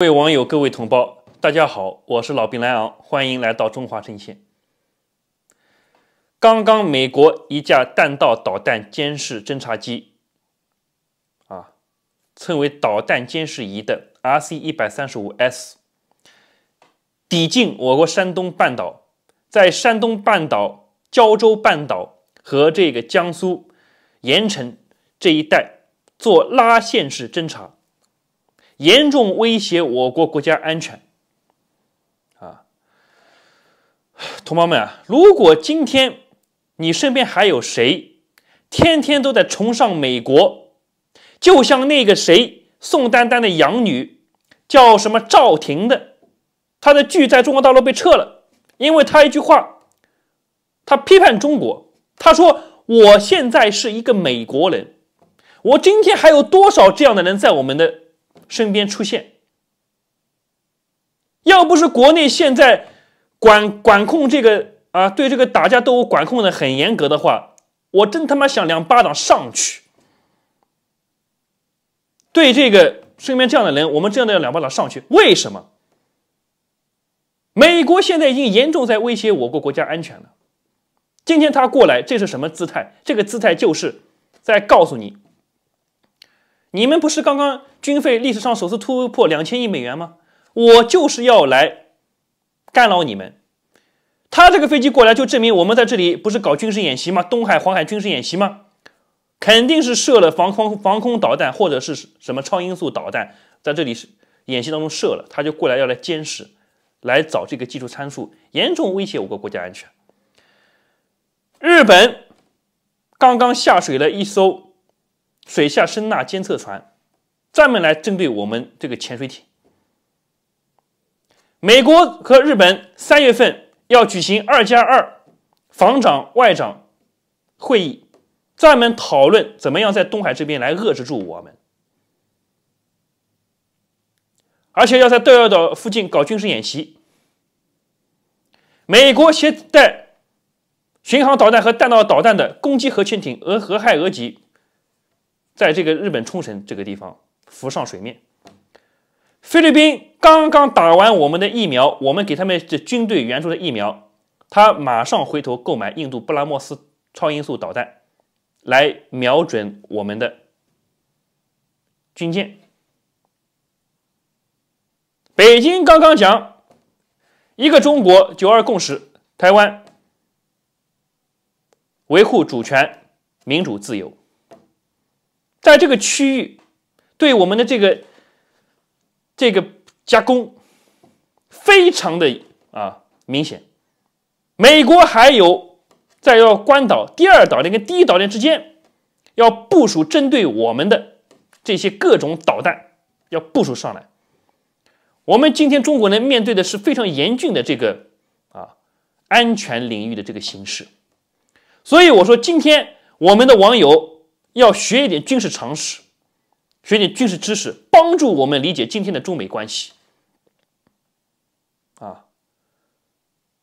各位网友，各位同胞，大家好，我是老兵莱昂，欢迎来到中华前线。刚刚，美国一架弹道导弹监视侦察机，啊，称为导弹监视仪的 RC 一百三十五 S，抵近我国山东半岛，在山东半岛、胶州半岛和这个江苏盐城这一带做拉线式侦察。严重威胁我国国家安全。啊，同胞们啊，如果今天你身边还有谁天天都在崇尚美国，就像那个谁宋丹丹的养女叫什么赵婷的，她的剧在中国大陆被撤了，因为她一句话，她批判中国，她说我现在是一个美国人，我今天还有多少这样的人在我们的？身边出现，要不是国内现在管管控这个啊，对这个打架斗殴管控的很严格的话，我真他妈想两巴掌上去。对这个身边这样的人，我们真的要两巴掌上去，为什么？美国现在已经严重在威胁我国国家安全了。今天他过来，这是什么姿态？这个姿态就是在告诉你。你们不是刚刚军费历史上首次突破两千亿美元吗？我就是要来干扰你们。他这个飞机过来就证明我们在这里不是搞军事演习吗？东海、黄海军事演习吗？肯定是设了防空防空导弹或者是什么超音速导弹，在这里是演习当中设了，他就过来要来监视，来找这个技术参数，严重威胁我国国家安全。日本刚刚下水了一艘。水下声呐监测船，专门来针对我们这个潜水艇。美国和日本三月份要举行“二加二”防长外长会议，专门讨论怎么样在东海这边来遏制住我们，而且要在钓鱼岛附近搞军事演习。美国携带巡航导弹和弹道导弹的攻击核潜艇俄俄亥俄级。在这个日本冲绳这个地方浮上水面，菲律宾刚刚打完我们的疫苗，我们给他们的军队援助的疫苗，他马上回头购买印度布拉莫斯超音速导弹，来瞄准我们的军舰。北京刚刚讲一个中国九二共识，台湾维护主权、民主自由。在这个区域，对我们的这个这个加工，非常的啊明显。美国还有在要关岛第二岛链跟第一岛链之间，要部署针对我们的这些各种导弹要部署上来。我们今天中国呢，面对的是非常严峻的这个啊安全领域的这个形势。所以我说，今天我们的网友。要学一点军事常识，学点军事知识，帮助我们理解今天的中美关系。啊，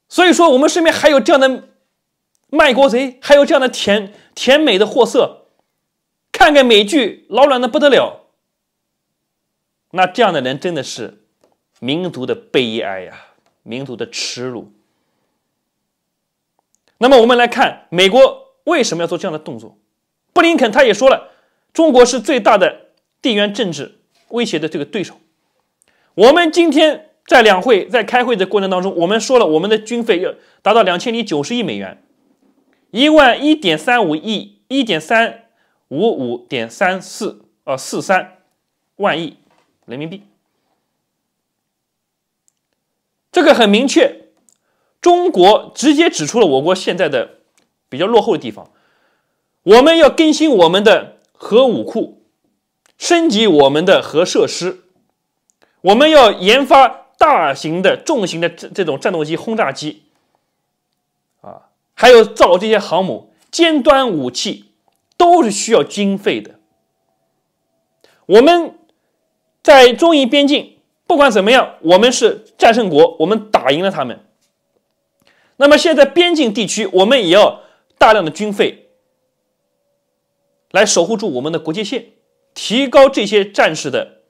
所以说我们身边还有这样的卖国贼，还有这样的甜甜美的货色，看看美剧，老卵的不得了。那这样的人真的是民族的悲哀呀，民族的耻辱。那么我们来看美国为什么要做这样的动作？布林肯他也说了，中国是最大的地缘政治威胁的这个对手。我们今天在两会在开会的过程当中，我们说了，我们的军费要达到两千零九十亿美元，一万一点三五亿，一点三五五点三四，呃，四三万亿人民币。这个很明确，中国直接指出了我国现在的比较落后的地方。我们要更新我们的核武库，升级我们的核设施，我们要研发大型的重型的这这种战斗机、轰炸机，啊，还有造这些航母、尖端武器，都是需要经费的。我们在中印边境，不管怎么样，我们是战胜国，我们打赢了他们。那么现在边境地区，我们也要大量的军费。来守护住我们的国界线，提高这些战士的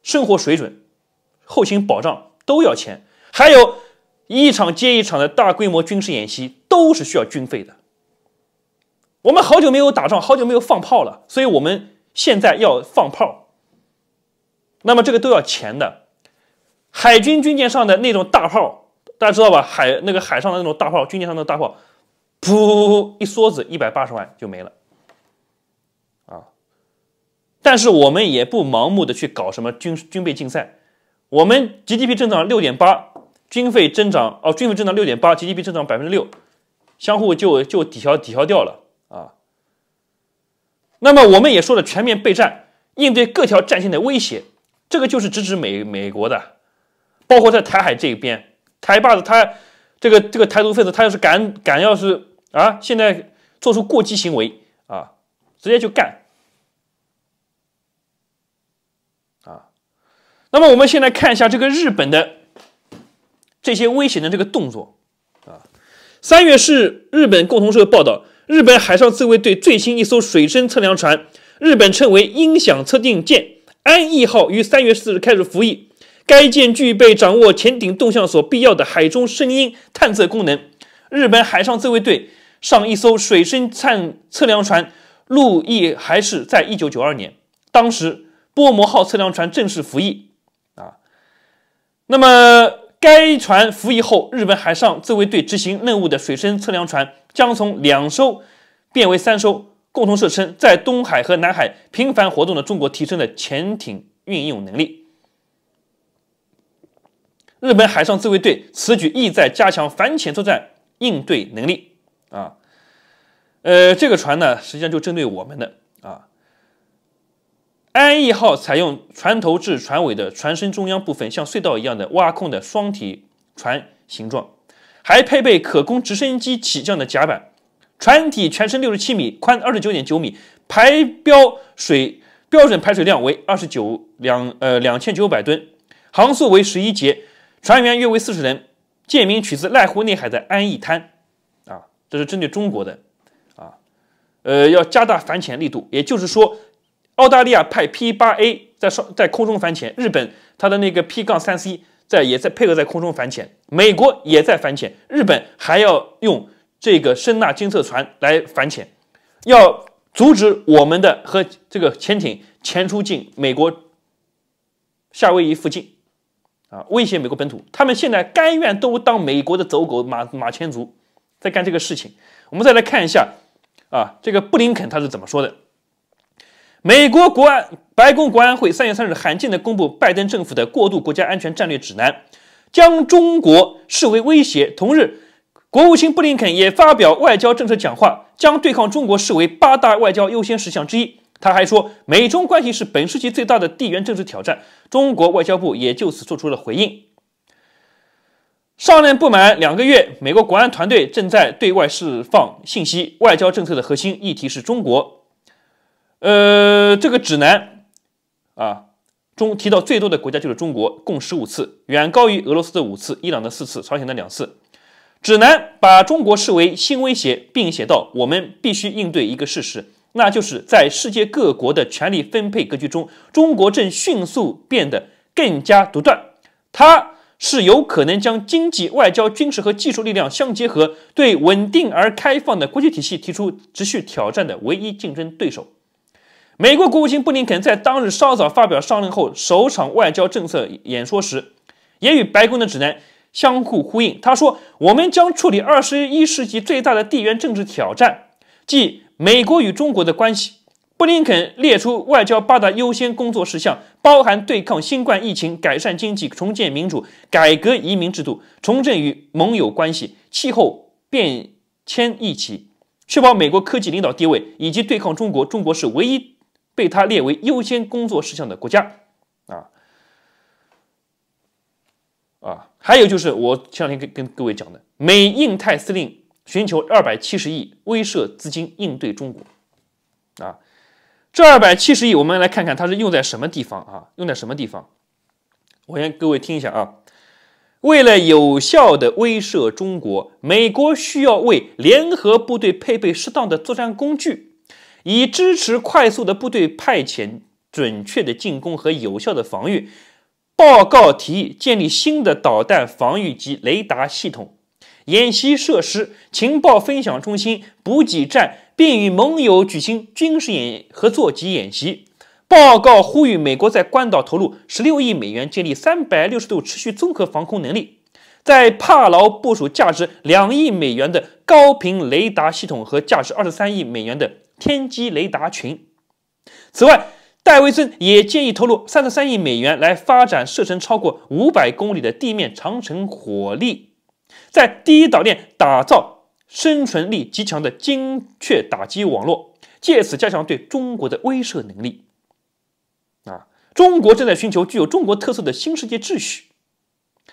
生活水准，后勤保障都要钱。还有，一场接一场的大规模军事演习都是需要军费的。我们好久没有打仗，好久没有放炮了，所以我们现在要放炮。那么这个都要钱的。海军军舰上的那种大炮，大家知道吧？海那个海上的那种大炮，军舰上的大炮，噗一梭子，一百八十万就没了。但是我们也不盲目的去搞什么军军备竞赛，我们 GDP 增长六点八，军费增长哦，军费增长六点八，GDP 增长百分之六，相互就就抵消抵消掉了啊。那么我们也说了，全面备战应对各条战线的威胁，这个就是直指美美国的，包括在台海这一边，台霸子他这个这个台独分子他要是敢敢要是啊，现在做出过激行为啊，直接就干。那么我们先来看一下这个日本的这些危险的这个动作啊。三月是日，本共同社报道，日本海上自卫队最新一艘水深测量船，日本称为“音响测定舰”安逸号，于三月四日开始服役。该舰具备掌握潜艇动向所必要的海中声音探测功能。日本海上自卫队上一艘水深测测量船陆毅还是在一九九二年，当时波摩号测量船正式服役。那么，该船服役后，日本海上自卫队执行任务的水深测量船将从两艘变为三艘，共同设称在东海和南海频繁活动的中国提升的潜艇运用能力。日本海上自卫队此举意在加强反潜作战应对能力啊，呃，这个船呢，实际上就针对我们的啊。安逸号采用船头至船尾的船身中央部分像隧道一样的挖空的双体船形状，还配备可供直升机起降的甲板。船体全身六十七米，宽二十九点九米，排标水标准排水量为二十九两呃两千九百吨，航速为十一节，船员约为四十人。舰名取自濑户内海的安义滩。啊，这是针对中国的，啊，呃，要加大反潜力度，也就是说。澳大利亚派 P 八 A 在上在空中反潜，日本它的那个 P 杠三 C 在也在配合在空中反潜，美国也在反潜，日本还要用这个声呐监测船来反潜，要阻止我们的和这个潜艇潜出进美国夏威夷附近，啊，威胁美国本土，他们现在甘愿都当美国的走狗马马前卒，在干这个事情。我们再来看一下，啊，这个布林肯他是怎么说的？美国国安白宫国安会三月三日罕见地公布拜登政府的过渡国家安全战略指南，将中国视为威胁。同日，国务卿布林肯也发表外交政策讲话，将对抗中国视为八大外交优先事项之一。他还说，美中关系是本世纪最大的地缘政治挑战。中国外交部也就此做出了回应。上任不满两个月，美国国安团队正在对外释放信息，外交政策的核心议题是中国。呃，这个指南啊中提到最多的国家就是中国，共十五次，远高于俄罗斯的五次、伊朗的四次、朝鲜的两次。指南把中国视为新威胁，并写道：“我们必须应对一个事实，那就是在世界各国的权力分配格局中，中国正迅速变得更加独断。它是有可能将经济、外交、军事和技术力量相结合，对稳定而开放的国际体系提出持续挑战的唯一竞争对手。”美国国务卿布林肯在当日稍早发表上任后首场外交政策演说时，也与白宫的指南相互呼应。他说：“我们将处理二十一世纪最大的地缘政治挑战，即美国与中国的关系。”布林肯列出外交八大优先工作事项，包含对抗新冠疫情、改善经济、重建民主、改革移民制度、重振与盟友关系、气候变迁议题、确保美国科技领导地位以及对抗中国。中国是唯一。被他列为优先工作事项的国家，啊，啊，还有就是我前两天跟跟各位讲的，美印太司令寻求二百七十亿威慑资金应对中国，啊，这二百七十亿，我们来看看它是用在什么地方啊？用在什么地方？我先各位听一下啊，为了有效的威慑中国，美国需要为联合部队配备适当的作战工具。以支持快速的部队派遣、准确的进攻和有效的防御。报告提议建立新的导弹防御及雷达系统、演习设施、情报分享中心、补给站，并与盟友举行军事演合作及演习。报告呼吁美国在关岛投入十六亿美元，建立三百六十度持续综合防空能力；在帕劳部署价值两亿美元的高频雷达系统和价值二十三亿美元的。天基雷达群。此外，戴维森也建议投入三十三亿美元来发展射程超过五百公里的地面长城火力，在第一岛链打造生存力极强的精确打击网络，借此加强对中国的威慑能力。啊，中国正在寻求具有中国特色的新世界秩序，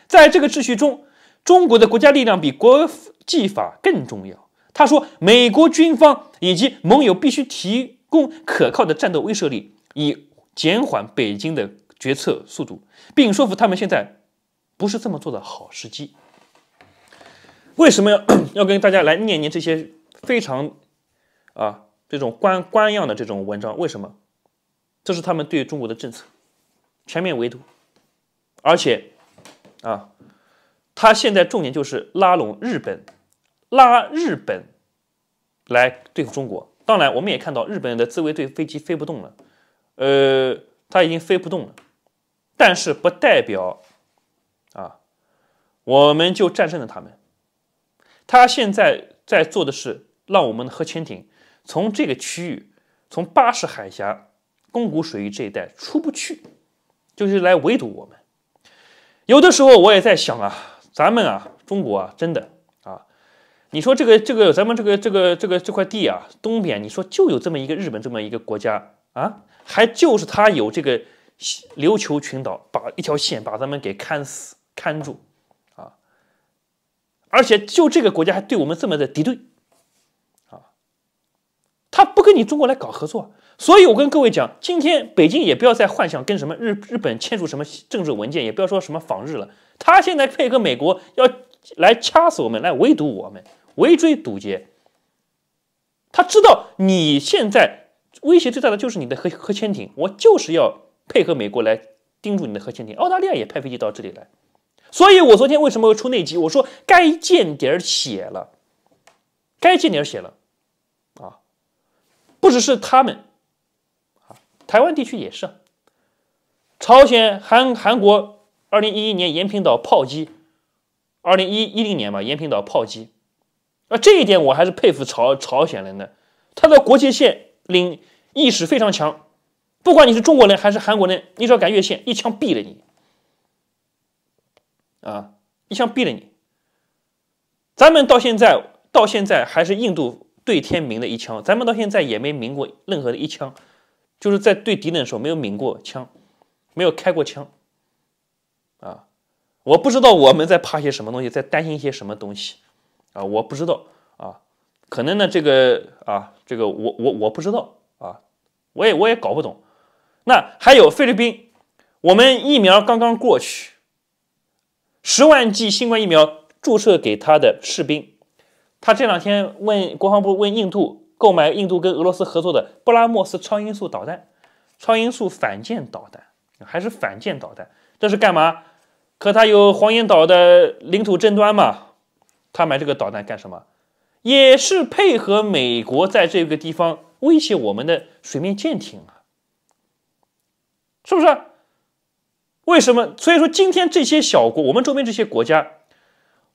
在这个秩序中，中国的国家力量比国际法更重要。他说：“美国军方以及盟友必须提供可靠的战斗威慑力，以减缓北京的决策速度，并说服他们现在不是这么做的好时机。”为什么要 要跟大家来念念这些非常啊这种官官样的这种文章？为什么？这是他们对中国的政策全面围堵，而且啊，他现在重点就是拉拢日本。拉日本来对付中国，当然我们也看到日本的自卫队飞机飞不动了，呃，它已经飞不动了，但是不代表啊，我们就战胜了他们。他现在在做的是，让我们的核潜艇从这个区域，从巴士海峡、宫古水域这一带出不去，就是来围堵我们。有的时候我也在想啊，咱们啊，中国啊，真的。你说这个这个咱们这个这个这个这块地啊，东边你说就有这么一个日本这么一个国家啊，还就是他有这个琉球群岛，把一条线把咱们给看死看住啊，而且就这个国家还对我们这么的敌对啊，他不跟你中国来搞合作，所以我跟各位讲，今天北京也不要再幻想跟什么日日本签署什么政治文件，也不要说什么访日了，他现在配合美国要来掐死我们，来围堵我们。围追堵截，他知道你现在威胁最大的就是你的核核潜艇，我就是要配合美国来盯住你的核潜艇。澳大利亚也派飞机到这里来，所以我昨天为什么会出那集？我说该见底儿写了，该见点儿写了啊！不只是他们啊，台湾地区也是。朝鲜、韩韩国，二零一一年延平岛炮击，二零一一零年吧，延平岛炮击。而这一点我还是佩服朝朝鲜人的，他的国界线领意识非常强，不管你是中国人还是韩国人，你只要敢越线，一枪毙了你。啊，一枪毙了你。咱们到现在到现在还是印度对天鸣的一枪，咱们到现在也没鸣过任何的一枪，就是在对敌人的时候没有鸣过枪，没有开过枪。啊，我不知道我们在怕些什么东西，在担心些什么东西。啊，我不知道啊，可能呢，这个啊，这个我我我不知道啊，我也我也搞不懂。那还有菲律宾，我们疫苗刚刚过去十万剂新冠疫苗注射给他的士兵，他这两天问国防部问印度购买印度跟俄罗斯合作的布拉莫斯超音速导弹，超音速反舰导弹还是反舰导弹，这是干嘛？可他有黄岩岛的领土争端嘛？他买这个导弹干什么？也是配合美国在这个地方威胁我们的水面舰艇啊，是不是？为什么？所以说，今天这些小国，我们周边这些国家，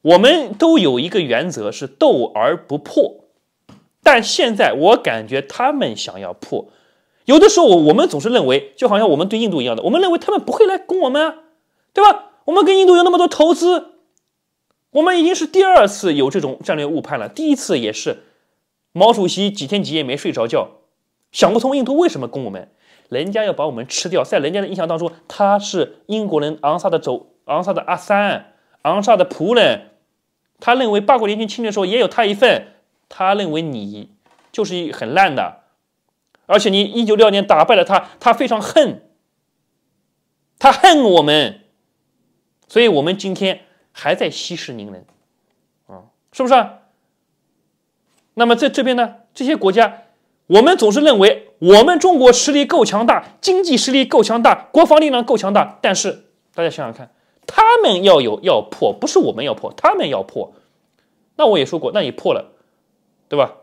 我们都有一个原则是斗而不破。但现在我感觉他们想要破，有的时候我我们总是认为，就好像我们对印度一样的，我们认为他们不会来攻我们，啊，对吧？我们跟印度有那么多投资。我们已经是第二次有这种战略误判了。第一次也是，毛主席几天几夜没睡着觉，想不通印度为什么攻我们，人家要把我们吃掉。在人家的印象当中，他是英国人昂萨的走昂萨的阿三昂萨的仆人，他认为八国联军侵略的时候也有他一份。他认为你就是很烂的，而且你1 9 6二年打败了他，他非常恨，他恨我们，所以我们今天。还在息事宁人，啊，是不是啊？那么在这边呢，这些国家，我们总是认为我们中国实力够强大，经济实力够强大，国防力量够强大。但是大家想想看，他们要有要破，不是我们要破，他们要破。那我也说过，那你破了，对吧？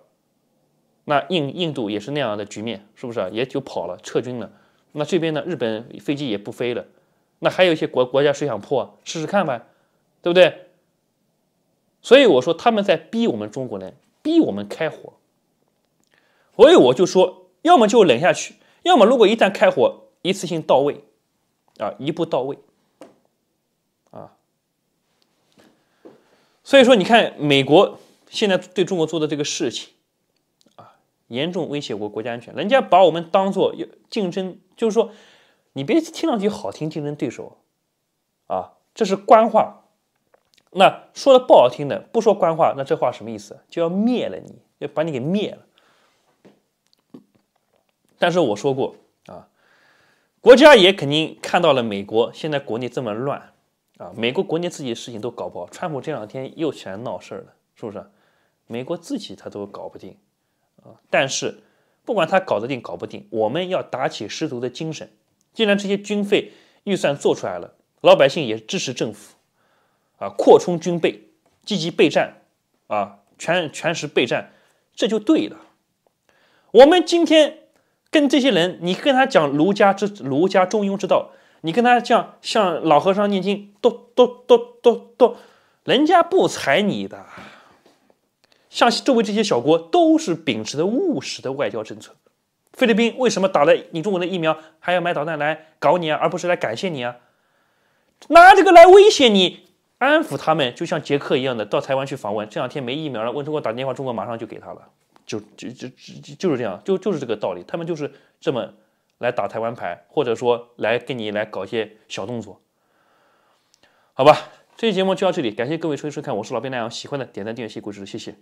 那印印度也是那样的局面，是不是也就跑了撤军了？那这边呢，日本飞机也不飞了。那还有一些国国家，谁想破，试试看呗。对不对？所以我说他们在逼我们中国人，逼我们开火。所以我就说，要么就忍下去，要么如果一旦开火，一次性到位，啊，一步到位，啊。所以说，你看美国现在对中国做的这个事情，啊，严重威胁我国家安全。人家把我们当做竞争，就是说，你别听上去好听，竞争对手，啊，这是官话。那说的不好听的，不说官话，那这话什么意思？就要灭了你，要把你给灭了。但是我说过啊，国家也肯定看到了美国现在国内这么乱啊，美国国内自己的事情都搞不好，川普这两天又起来闹事儿了，是不是？美国自己他都搞不定啊。但是不管他搞得定搞不定，我们要打起十足的精神。既然这些军费预算做出来了，老百姓也支持政府。啊，扩充军备，积极备战，啊，全全时备战，这就对了。我们今天跟这些人，你跟他讲儒家之儒家中庸之道，你跟他讲像老和尚念经，都都都都都，人家不睬你的。像周围这些小国，都是秉持的务实的外交政策。菲律宾为什么打了你中国的疫苗，还要买导弹来搞你啊，而不是来感谢你啊？拿这个来威胁你。安抚他们，就像杰克一样的到台湾去访问。这两天没疫苗了，问中国打电话，中国马上就给他了，就就就就就是这样，就就是这个道理。他们就是这么来打台湾牌，或者说来跟你来搞一些小动作。好吧，这期节目就到这里，感谢各位收收看，我是老边南阳，喜欢的点赞订阅，谢谢谢。